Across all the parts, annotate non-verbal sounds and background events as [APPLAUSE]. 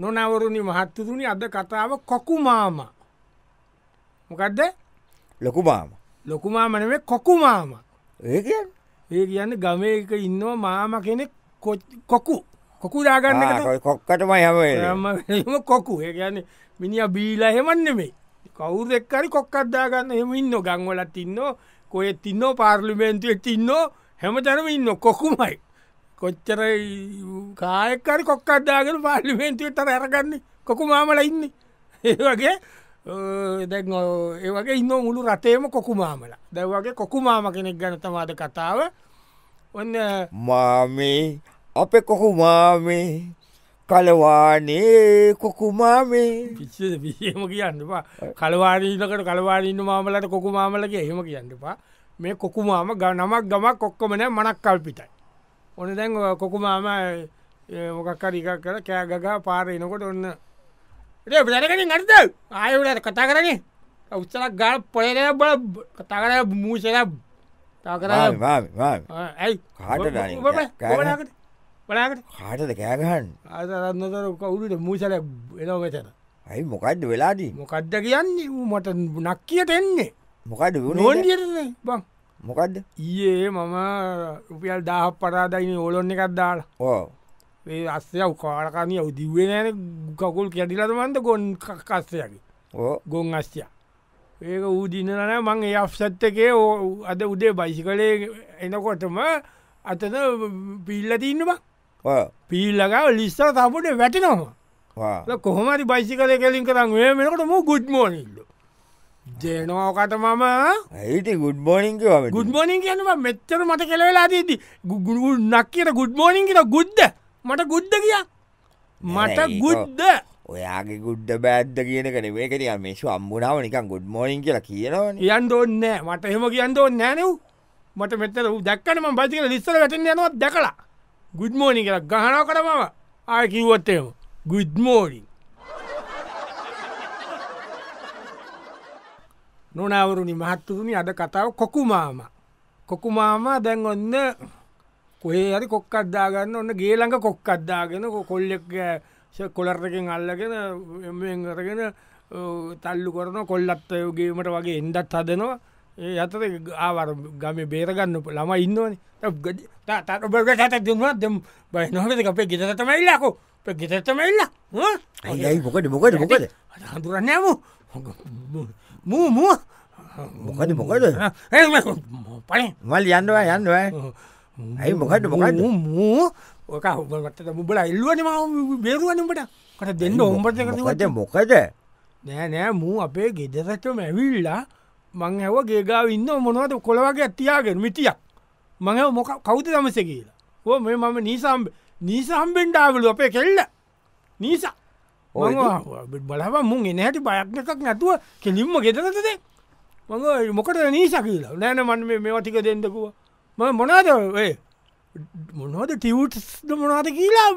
නොනවරුණි මහත්තතුනි අද කතාව කොකුමාම මොකක්ද ලොකුමාම ලොකුමාමනව කොකුමාම ඒ ඒ කියන්න ගමේ එක ඉන්නවා මාම කෙනෙක් කොකු කොකු දාගන්න කොක්කටම හම කොකු ඒ කියන්නේ මිනිිය බීලා හෙමන්නෙමේ කවුර එක්කරි කොක්කත්දාගන්න හෙම ඉන්න ගංවලත් ඉන්න කොයත් ඉන්න පාර්ලිමේන්තුවෙත් ඉන්න හැම තැනම ඉන්න කොකුමයි කොච්චර කායකර කොක්කඩ්දාගෙන පාලිමේන්තුවට ඇරගන්නේ කොකු මාමල ඉන්න ඒ වගේ දැ ඒ වගේ ඉන්න මුළු රටේම කොකු මාමල දැවගේ කොකු මාම කෙනෙක් ගැන තමාද කතාව ඔන්න මාමේ අප කොහු මාමේ කලවානේ කොකුමාමේ පිච්චද පිහම කියන්නපා කලවාරීනකට කලවාරීන්න මාමලට කොකු මාමලගේ එහෙම කියන්නපා මේ කොකුමාම ගනමක් ගමක් කොක්කොමන මනක් කල්පිටයි ඔන දැන් කොකුමාම මොකක්කර එකක් කර කෑගගා පාරයනකොට ඔන්න ඒ බදරකින් අර්ද ආයවලට කතා කරන්නේ උත්සලක් ගාල පොලේ බල කතා කර මූසල තාකර ඇයි කාට කාටද කෑගහන් අදරන්නතර කවුරුට මූසල එනවචන ඇයි මොකක්ද වෙලාදී මොකක්ද කියන්නේ මට නක්කියට එන්නේ මොකඩ නොන්ට බං මොකක්ද ඒ මම රුපියල් දාහ පරාදයින ඕලොන්න එකක් දාලා ඕ ඒ අස්සය කාලකානය උදිවේ නෑන කකුල් කැඩිලද මන්ද ගොන් කස්සයකි ඕ ගොන් අස්්‍යය ඒක ඌදින්නන මං ඒ අෆ්සත් එකේ ඕ අද උදේ බයිසි කලේ එනකොටම අතන පිල්ල තින්නවා පිල්ලගව ලිස්සර තපුට වැටිනවා කොහමරි බයිසි කලේ කෙලින් කරන්න මෙනකට මු ගුඩ්මෝනිල්ලු දෙනෝකට මම ඇයිති ගුඩ්බෝනිින්ක ගුඩ්බෝනිින් කියනම මෙච්චර මට කෙලවෙලා දීති ගුගුල් නක් කියට ගුඩ්බෝනිින් කියෙන ගුද්ද මට ගුද්ද කිය මට ගුද්ද ඔයාගේ ගුඩ්ඩ බෑද්ද කියන කන වේකර මේශු අම්බුණාව නිකන් ගුඩ් මෝනිින් කියලා කියනව යන් ඕන්න මට එහෙම කියන්න ඕන්න නෑනව් මට මෙතර දක්කනම බතික ලිස්සර වැටෙන් යනවත් දැකලා ගුඩ්මෝනි කියලා ගහනාව කරමම ආය කිව්වත්තයම ගුඩ්මෝනිින් නොනවරුණි මහත්තුරුණි අද කතාව කොකුමාම කොකුමාම දැන් ඔන්න කොහේ හරි කොක්කත්දාගන්න ඔන්න ගේළඟ කොක්කත්දාගෙන කොල්ලෙක් කොලර්රකෙන් අල්ලගෙන එරගෙන තල්ලු කරන කොල්ලත් ගේීමට වගේ එන්ඩත් හදනවා ඒ අතර ආවර ගම බේරගන්න ළම ඉන්නවන තට බග සට දුන්වත් දෙම් බයි නොහමක අපේ ගෙතතමයිල්ලකෝ ගෙතතමයිල්ලා ඇයි මොකට මොකට මොකද හඳුරන්නෑම මූ මුව මොකද මොකද මල් යන්නවා යන්නවා ඇයි මොකද මොකද මූ ඕක හුබලට මුබල ඉල්ලුවන ම බේරුවනට කට දෙන්න ඔම්බට කරද මොකද නෑ නෑ මූ අපේ ගෙදරටම ඇවිල්ලා මං ඇව ගේගාව ඉන්න මොනවද කොළවගේ ඇතියාගෙන මිටියක් මං ඇව මොක කවුත තමස කියලා ඕ මේ මම නිසාම් නිසාම්බෙන්ඩාවලු අපේ කෙල්ල නිසා බලවන් මුන් එන හැටි බයක්නකක් නැතුව කෙලින්ම ගෙදරතද මඟ මොකට නීසකිල නෑන මන් මේවටික දෙෙන්දකුව ම මොනාද මොනෝද ටවට්ද මොනාද කියලා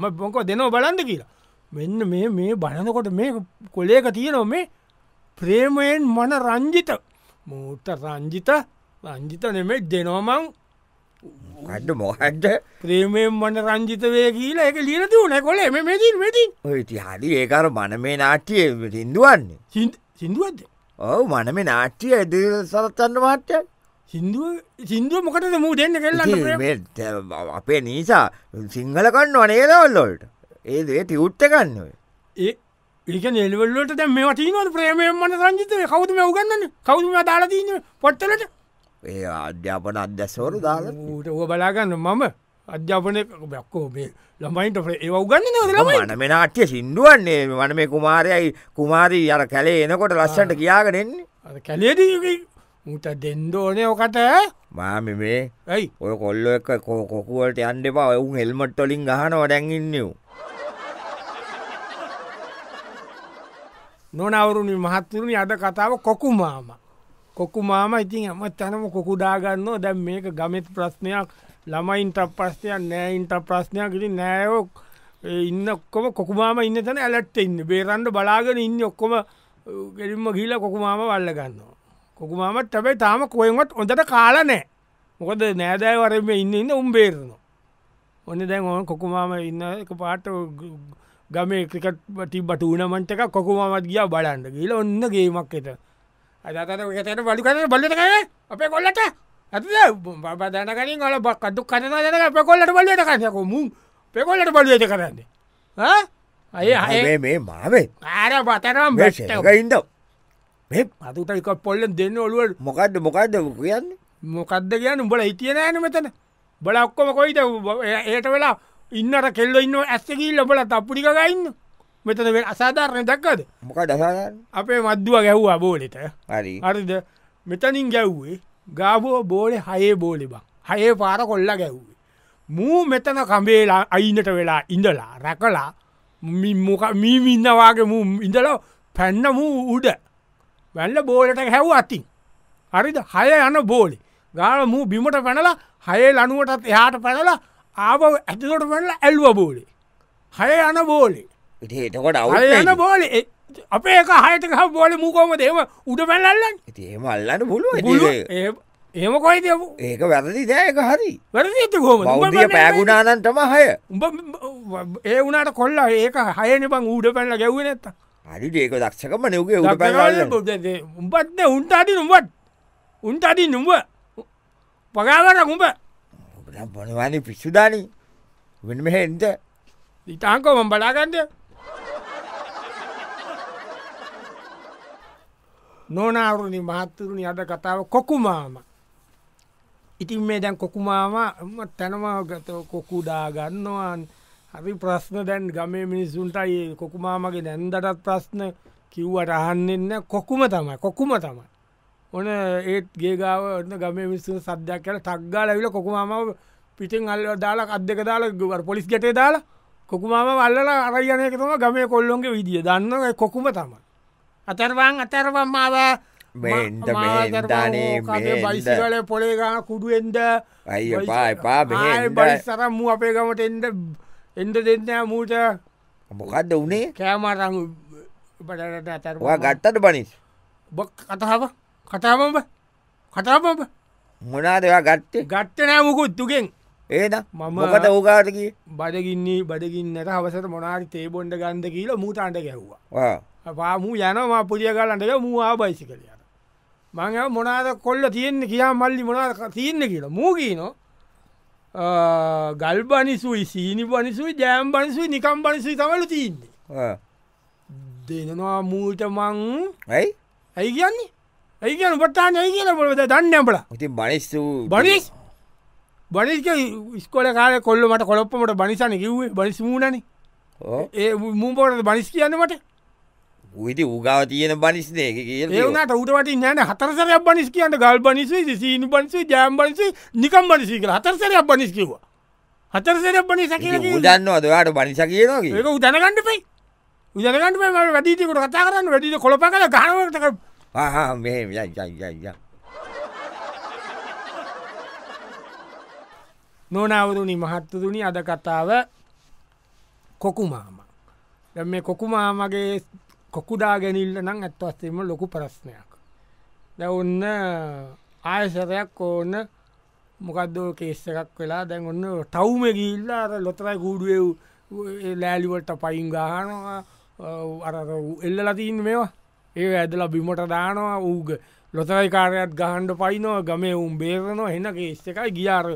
ම පොක දෙනෝ බලන්ද කියලා මෙන්න මේ මේ බලනකොට මේ කොලේක තියෙනව මේ ප්‍රේමයෙන් මන රංජිත මූට රංජිත රංජිත නෙමෙ දෙනෝමං මොකක්ද මොහක්ද ප්‍රේමයෙන් මට රංජිත වේ කියලා එක ලියන තිවන කොල එම මෙතින් වෙතින් ඔයිති හරි ඒකර මන මේ නාට්‍යය සිින්දුවන්නේ සිින්දුවද ඔව මන මේ නාට්‍යය ඇද සරත්චන්න මාට්‍යය සිින්දුව සිින්දුව මොකටද මූ දෙන්න කෙල්ල අපේ නිසා සිංහල කන්න අනේදවල්ලොල්ට ඒදේ තිවුට්ට ගන්නව ඒ ඒක නිල්වල්ලට දැ මේ වටීනවට ප්‍රේමය මන රංජිතය කවුතුම උගන්නන්න කවුතුම දාලාදීන පොට්ටලට ඒ අධ්‍යාපන අධ්‍යස්වරු දාල ට ඌ බලාගන්න මම අධ්‍යාපනය බැක්කෝ මේ ළමයින්ට ඒව උගන්න නමන අට්‍ය සිින්දුවන්නේ වන මේ කුමාරයයි කුමාරී අර කැලේ එනකොට ලස්සට කියාගෙනෙන්නේ කැලේදී මුට දෙන්දෝනය ඕකට මාම මේ ඇයි ඔය කොල්ල එක කොකුවට යන්න එපා ඔවුන් හෙල්මට් ොලින් ගහන වඩැන්ගින්නෙව් නොනවරුණි මහත්තුරුණි අද කතාව කොකුමාමා කොකු මාම ඉතින් ඇම තැනම කොකුඩාගන්නවා දැම් මේක ගමෙත් ප්‍රශ්නයක් ළමයින්ට ප්‍රශ්නයක් නෑයින්ට ප්‍රශ්නයක් ඉති නෑයෝක් ඉන්න ඔක්කොම කොකුමාම ඉන්න තැන ඇලට්ට ඉන්න බේරන්ඩ බලාගෙන ඉන්න ඔක්කොම ගෙරින්ම ගීල කොකුමාම වල්ල ගන්නවා. කොකුමාමත් ටැබයි තාම කොයවත් ඔොඳට කාලා නෑ මොකද නෑදෑවරම ඉන්න ඉන්න උම්බේරනවා. ඔන්න දැන් ඕන කොකුමාම ඉන්න එක පාට ගමේ ක්‍රිකට් ටි බට වනමන්ට එක කොකුමාමත් ගිය බලන්න ගීල ඔන්න ගේමක් එත අදතර ගතයට බලිකර බලට කර අපේ කොල්ලට ඇති බදනකින් අල බක්කදු කරන දන අප කොල්ලට බලට කරයක මුම් පෙකොල්ලට බලුවත කරන්න අය මේ මාවේ ආර පතරම් ඉද මේ අතුටක පොල්ලෙන් දෙන්න ඔලුවල් මොකක්ද මොකක්ද කියන්න මොකක්ද කියන්න උඹල හිතියනෑන මෙතන බලක්කොම කොයිද ඒට වෙලා ඉන්නට කෙල්ල ඉන්න ඇස්සකිල් ලබල තප්පුරිකගඉන්න මෙතන අසාධාරණය දක්කද මොක දසා අපේ මද්දුව ගැහ්වා බෝලෙට හරි අරිද මෙතනින් ගැව්වේ ගාබෝ බෝලෙ හයේ බෝලි බං හයේ පාර කොල්ල ගැව්වේ මූ මෙතන කම්බේලා අයිනට වෙලා ඉඳලා රැකලා මොක මීමින්නවාගේ මූ ඉඳල පැන්න මූ උඩ වැල්ල බෝලට හැව් අතින් හරිද හය යන බෝලි ගාල මූ බිමට පැනලා හයේ ලනුවටත් එයාට පැනලා ආව ඇතිකොට පැනලා ඇල්ව බෝලේ හය යන බෝලේ ඒකොට අවයන බෝල අපේ එක හයතක බෝල මුකෝම දේව උඩ පැල්ලන්න ඒම අල්ලන්න පුළුව ඒම කොයි දෙ ඒක වැරදි දෑක හරි වැරදිත කෝම බෞද්ධිය පෑගුණානන්ටම හය ඒ වුණට කොල්ලා ඒක හයන බං ඌඩ පැල්ල ගැව්ව නැත්ත අඩි ඒක දක්ෂකම නවගේ උඩ පැල්ල උඹත්ද උන්ට අඩි නුඹත් උන්ට අඩි නුඹ පගාවට කුඹ බොනවානි පිස්සුදානී වෙනම හෙන්ට ඉතාංකෝම බලාගන්ඩ නෝනාවරුණි මහත්තුරුණි අද කතාව කොකුමාම ඉතින් මේ දැන් කොකුමාම තැනමගත කොකුඩා ගන්නවාන් හරි ප්‍රශ්න දැන් ගමේ මිනිස්සුන්ටයි කොකුමාමගේ දැන්දටත් ප්‍රශ්න කිව්වට අහන්නෙන්න කොකුම තමයි කොකුම තමයි ඕන ඒත් ගේගාව ගමේ මිනිස්සු සද්‍යයක් කල තක්ගාල විල කොකුමාම පිටින් අල්ල දාලා අත් දෙක දාලා ගුවර පොලිස් ගැටේ දාලා කොකුමාම අල්ලලා අරයනයක තම ගමේ කොල්ලොන්ගේ විදිිය දන්න කොකුම තමයි අතරවන් අතරවන් මාව බයිසිකල පොලේ ගන කුඩුවෙන්ද අයි පාපා බයිසරම්මු අපේ ගමට එන්ට එන්ට දෙන්න මූට මොකක්ද වනේ කෑමාරං බඩට අතරවා ගත්තට පනිස් බොක් කතහාව කතාබඹ කතාබඹ මොනා දෙවා ගත්තේ ගත්ත නෑ මුකුත් තුගෙන් ඒද මමකට ඕකාටකි බඩගින්නේ බඩගින්නට හවසට මොනාරි තේබොන්ඩ ගන්ද කියලා මූටාන්ට ගැව්වා පාමූ යනවා පුරිය ගලන්ටක මූ ආබයිසි කළ යන මං මොනාද කොල්ල තියෙන්නේ කියා මල්ලි මොනාද තියන්න කියලා මූගීනෝ ගල් බනිසුයි සීනි බනිසුයි ජෑම් බනිසුයි නිකම් බනිසුයි තමලු තියන්නේ දෙනවා මූට මං ඇයි ඇයි කියන්නේ ඇයි කියන පටාන ඇයි කියන පොලද දන්න අපට ඉති බනිස්සු බනිස් බනිස්ක ස්කොල කාල කොල්ල මට කොළොප්පමට බනිසන කිව්වේ බනිස් මූනනේ ඒ මුම්පෝට බනිස් කියන්න මට උයිති ඌගාව තියෙන බනිස් ඒක ඒනට උටට නෑන හතරසර බනිස් කියන්න ගල් බනිසේ සීනු බන්සේ ජෑම් බන්සේ නිකම් බනිසී කළ හතරසර බනිස් කිවවා හතරසර බනිස දන්න අදවාට බනිස කියනවා ඒක උදනගන්න පයි උදනගන්න ම වැඩීතකට කතා කරන්න වැඩිට කොළප කල ගනවටක හා මේ ජයිජයිජ නොනවරුණි මහත්තතුනි අද කතාව කොකුමාම මේ කොකුමාමගේ කොකුඩා ගැනිල්ල නම් ඇත්වස්සීම ලොකු ප්‍රශ්නයක් දැ ඔන්න ආයසරයක් ඕන්න මොකක්දෝ කේස් එකක් වෙලා දැන් ඔන්න ටවුම ගිල්ලා අර ලොතරයි ගූඩුවව් ලෑලිවලට පයින් ගහනවා අර එල්ලලතින් මේවා ඒ ඇදලා බිමට දානවා ඌග ලොතරයි කාරයත් ගහන්ඩ පයිනවා ගමේ උම් බේරනවා හෙන කේස් එකයි ගියාර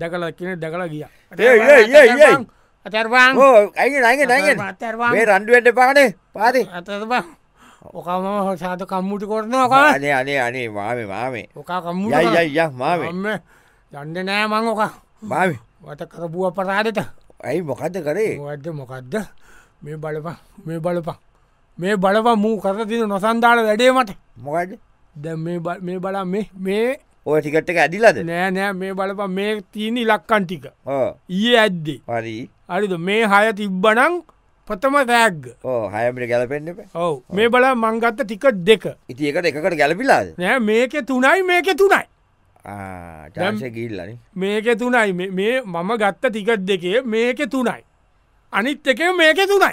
දැකලක්කින දැකලා ගිය ඒ අතරවාන් ඕ අයිගෙන අයිගෙන අයිගෙන අතරවා මේ රන්ඩුවෙන්ට පානේ පාරි අතරවා ඔකම සාත කම්මුටි කොරනවා අනේ අනේ අනේ මාමේ මාමේ ඕකා කම්මු යයිය මාමේ දන්න නෑ මං ඕකා මාමේ වත කරපු අපරාදට ඇයි මොකක්ද කරේ ඇද මොකක්ද මේ බලපා මේ බලපා මේ බලපා මූ කර තින නොසන්දාල වැඩේ මට මොකඩ දැ මේ බලා මේ මේ ඔය ටිකට්ට ඇදිලද නෑ නෑ මේ බලපා මේ තියෙන ඉලක්කන් ටික ඊයේ ඇද්දේ පරී අරිද මේ හය තිබ්බනං පතම රැග් හයමට ගැලපෙන්න්න ඔව මේ බල මංගත්ත ටිකට් දෙක ඉති එකට එකට ගැලපිලාද නෑ මේක තුනයි මේක තුනයි ගිල්ලන මේක තුනයි මේ මම ගත්ත ටිකට් දෙකේ මේක තුනයි අනිත් එක මේක තුනයි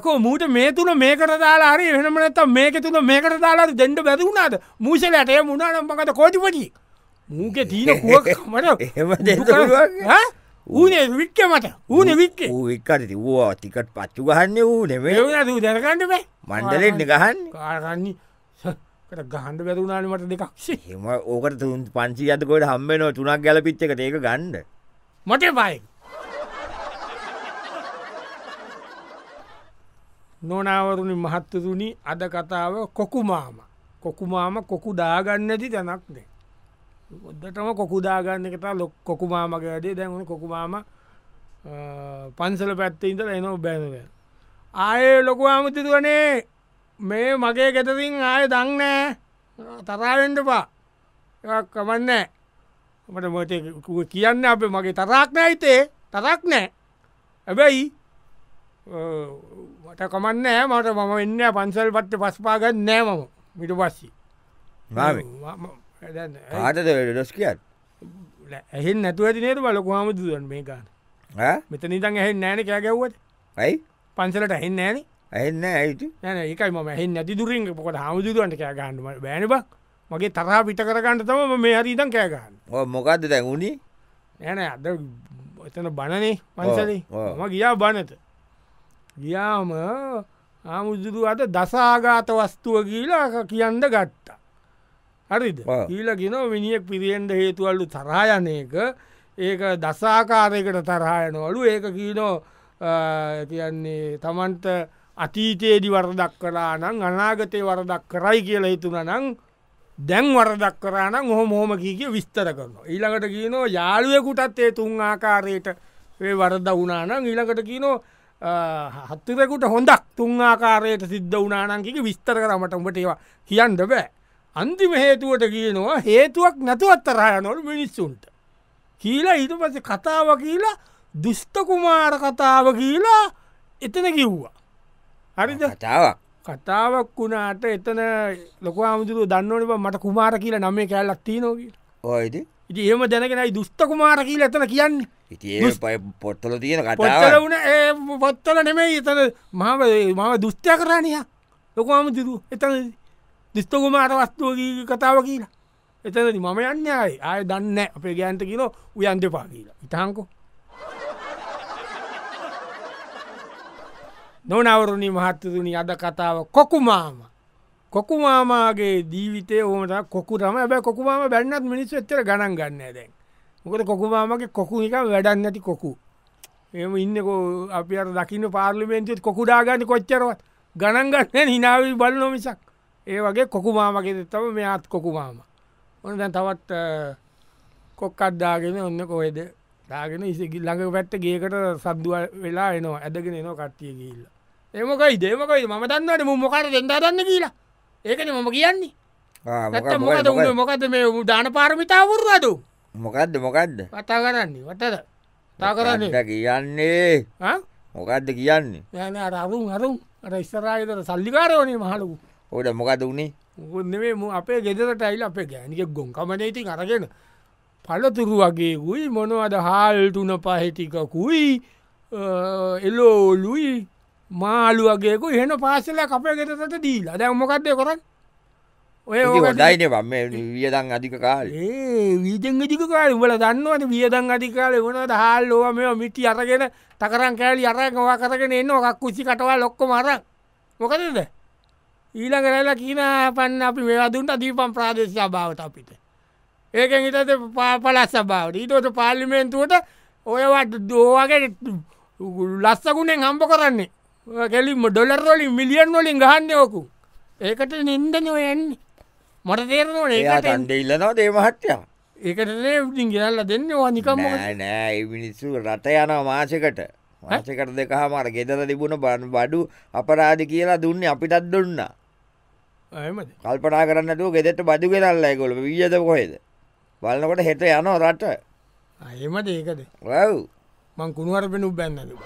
යකෝ මූට මේ තුන මේකට දාලා හරි වෙනමනත්ත මේක තුන මේකට දාලා දෙන්නඩ බැදුුණාද මූසලට එය මුණනම් මගත කෝටිපටි මූක දීන [LAUGHS] කුවක් මට එම දෙ ඌනේ වික්්‍ය මට ඌන වික්ක ූවික්කරති වූවා තිකට පත්තු ගහන්න වූන වෙන දරකන්නබ මණ්ඩලෙන්න ගහන් කාරන්නේ ගහන්ඩ වැරුණාන මට දෙකක්ෂේ හෙම ඕකට තුන් පන්සි අතකොට හම්බෙනෝ තුනක් ගැල පිච්ච එක ඒක ගණ්ඩ මට බයි නොනවරුණි මහත්තතුනි අද කතාව කොකුමාම කොකුමාම කොකු දාගන්නති තැනක්නේ ගොද්දටම කොකුදාගන්න එකතා ලොක් කොකුමාමගේ වැඩේ දැන්ුණ කොකුමාම පන්සල පැත්තඉන්ට එනෝ බැනව ආය ලොකු ආමුතිතුවනේ මේ මගේ ගෙතතින් ආය දන්නෑ තරාවෙන්ටපා කමන්න මට මට කියන්න අප මගේ තරක් නෑයිතේ තරක් නෑ ඇබැයි මට කමන්න මට මම එන්න පන්සල් පට්ට පස්පාගත් නෑ මම මිට පස්සි ආටද ඩොස් කියත් ඇහෙන් නැතුව ඇති නේතු බලකුහම දුවන් මේ කාන මෙත නිතන් ඇහෙන් නෑන කෑ ගැව්වත් ඇයි පන්සලට ඇහෙන් නෑන ඇහෙන්න ඇයිතු න එකයි ම ඇහෙන් නැති දුරින් පොකට හමුදුරුවන්ට කෑගන්නම බෑනබ මගේ තරහා පිට කරගන්නට තම මේ හරිතන් කෑගන්න මොකක්ද දැගුණි යන අද එතන බණනේ පන්සලේ ම ගියා බණත ගියාම ආමුදුරුව අත දසාගාත වස්තුව කියලා කියන්න ගත්තා හරිද ඊල ගෙනෝ විනිියෙක් පිරියෙන්ට හේතුවල්ලු තරායනයක ඒක දසාකාරයකට තරහායනවලු ඒක කියීනෝ තියන්නේ තමන්ට අතීතයේදි වරදක් කරා නම් අනාගතය වරදක් කරයි කියලා හිතුන නං දැන් වරදක් කරන හොම හොම කීකිය විස්තර කරනවා. ඊළඟට කියනෝ යාළුවකුටත් ඒ තුන් ආකාරයට වරද වනානං ඊළඟට කියනෝ හත්තරකුට හොඳක් තුන් ආකාරයට සිද්ධ වනානංකික විස්තර කරමට උඹට ඒවා කියන්න බෑ. අන්තිම හේතුවට කියනවා හේතුවක් නැතුවත්තරහයනොල් මිනිස්සුන්ට. කියලා ඊට පස කතාව කියලා දුෂ්ටකුමාර කතාව කියලා එතන කිව්වා. හරිද කතාවක් කතාවක් වුණාට එතන ලොක මුදුරු දන්නවනව මට කුමාර කියලා නමේ කෑල්ලක් තියනෝකි ඔයිද ඉති ඒම දැනගෙනයි දුෂ්ට කුමාර කියල එතන කියන්නේ ඉති පොත්තල තියෙන කතාල වන පොත්තල නෙමේ එතන මම මම දුෂ්ටය කරණය ලොකවාම දුරු එතන දිස්තකුමාර වස්තුවගේ කතාව කියලා එතනති මම යන්න අයි ආය දන්න අපේ ගෑන්ත කියලෝ උයන්ත පා කියලා ඉතාංකෝ නොනවරුණි මහත්තතුනි අද කතාව කොකුමාම කොකුමාමාගේ දීවිතය හෝමට කොකුරම ඇබ කොකුමාම බැන්නත් මිනිස් එත්තර ගණන් ගන්න දැන් මොකද කොකුමාමගේ කොකු එක වැඩන්න ඇති කොකු එම ඉන්නකෝ අපි අර දකින්න පාර්ලිමෙන්න්තිත් කොකුඩාගන්න කොච්චරවත් ගණන් ගන්න හිනාවී බලනොමිසක් ඒ වගේ කොකුමාමගෙද තම මෙයාත් කොකුමාම ඔන්න දැන් තවත් කොක් අද්දාගෙන ඔන්න කොහෙද දාගෙන ඉසිගි ළඟ පැත්ත ගේකට සද්දුව වෙලා එනවා ඇදගෙන එනවා කට්ටිය කියල්ල ඒමකයි දේමකයි ම දන්නවට මු මොකට දෙදා දන්න කියලා ඒකන මම කියන්නේ මොකද මේ දාන පාරමිතාවරුවද මොකක්ද මොකක්ද කතා කරන්නේ වටද තා කරන්න කියන්නේ මොකක්ද කියන්නේ යන අරුම් අරුම් අර ස්තරාගතර සල්ලිකාරවනේ මහලකු ඕට මොකද වුණේ ගොන්නෙේ ම අපේ ගෙදරට ඇයිල අපේ ගෑනික ගොන් කමනේති අරගෙන පලතුරු වගේ ගුයි මොනවද හාල්ටුන පහෙටිකකුයි එලෝලුයි මාලු වගේකු හෙන පාසල අපේ ගෙතට දීලා දැ මොකක්ද කොරන්න ඔය ඩයින පම වියදන් අධික කාල ඒ වීජන් අධික කාල වල දන්නවට වියදන් අධිකාල වනද හාල්ලෝව මෙ මිටි අරගෙන තකරන් කෑලි අරකවා කරගෙන එන්න ඔකක් කුසි කටවා ලොක්කො මර මොකදද ඊළඟ රැල්ල කියන පන්න අපි මේවදුන්ට දීපම් ප්‍රාදේශ සභාවට අපිට. ඒකෙන් හිතත පාපලස් සභාවට ඊටට පාලිමේන්තුවට ඔයවට දෝවගේ ලස්සකුණෙන් හම්බ කරන්නේ කෙලින්ම ඩොලර් වලින් මිලියන් වලින් ගහන්න යෝකු ඒකට නින්දන ඔයන්නේ මට තේරන ඒට අන්ඩඉල්ලනවා දේමහට්ටයා ඒකට ඉතින් ගෙනල්ල දෙන්න ඕවා නිකම නෑ මිනිස්සු රට යන මාසකට මාසකට දෙකහ මර ගෙදර තිබුණ බන් බඩු අපරාධ කියලා දුන්නේ අපිටත් දුන්නා කල්පනා කරන්න තු ගෙදෙට බදු කරල්ල ඇකොල වියද කොහෙද බලන්නකොට හෙට යන රට අයම ඒකද ඔව් මං කුණුවර පෙනුක් බැන්නද